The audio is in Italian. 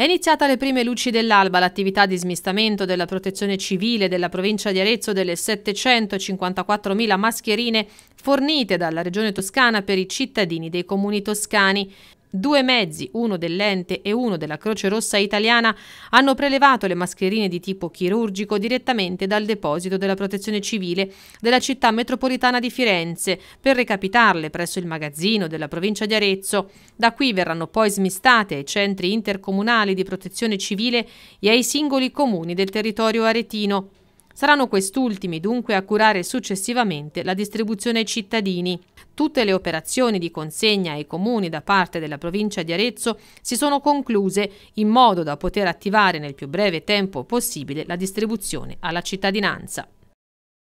È iniziata alle prime luci dell'alba l'attività di smistamento della protezione civile della provincia di Arezzo delle 754.000 mascherine fornite dalla regione toscana per i cittadini dei comuni toscani. Due mezzi, uno dell'ente e uno della Croce Rossa italiana, hanno prelevato le mascherine di tipo chirurgico direttamente dal deposito della Protezione Civile della città metropolitana di Firenze per recapitarle presso il magazzino della provincia di Arezzo. Da qui verranno poi smistate ai centri intercomunali di protezione civile e ai singoli comuni del territorio aretino. Saranno quest'ultimi dunque a curare successivamente la distribuzione ai cittadini. Tutte le operazioni di consegna ai comuni da parte della provincia di Arezzo si sono concluse in modo da poter attivare nel più breve tempo possibile la distribuzione alla cittadinanza.